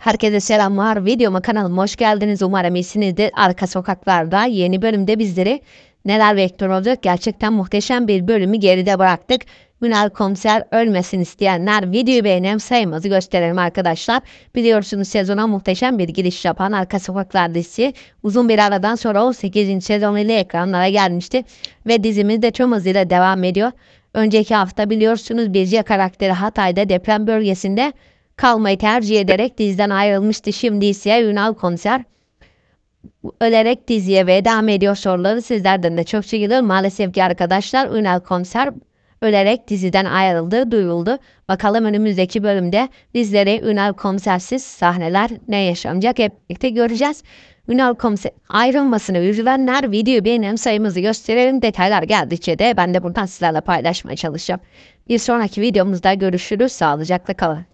Herkese selamlar. Videoma kanalıma hoş geldiniz. Umarım iyisinizdir. Arka Sokaklar'da yeni bölümde bizleri neler bekliyor olacak? Gerçekten muhteşem bir bölümü geride bıraktık. Münal Komiser ölmesin isteyenler videoyu beğenem sayımızı gösterelim arkadaşlar. Biliyorsunuz sezona muhteşem bir giriş yapan Arka Sokaklar dizisi uzun bir aradan sonra 18. sezon ile ekranlara gelmişti ve dizimiz de tüm hızıyla devam ediyor. Önceki hafta biliyorsunuz Birce karakteri Hatay'da deprem bölgesinde kalmayı tercih ederek diziden ayrılmıştı. Şimdi ise Ünal konser ölerek diziye veda ediyor soruları sizlerden de çok çekilir. Maalesef ki arkadaşlar Ünal konser ölerek diziden ayrıldığı duyuldu. Bakalım önümüzdeki bölümde bizlere Ünal Komisersiz sahneler ne yaşanacak hep birlikte göreceğiz. Ünal Komiser ayrılmasını üzülenler video beğenim sayımızı gösterelim. Detaylar geldikçe de ben de buradan sizlerle paylaşmaya çalışacağım. Bir sonraki videomuzda görüşürüz. Sağlıcakla kalın.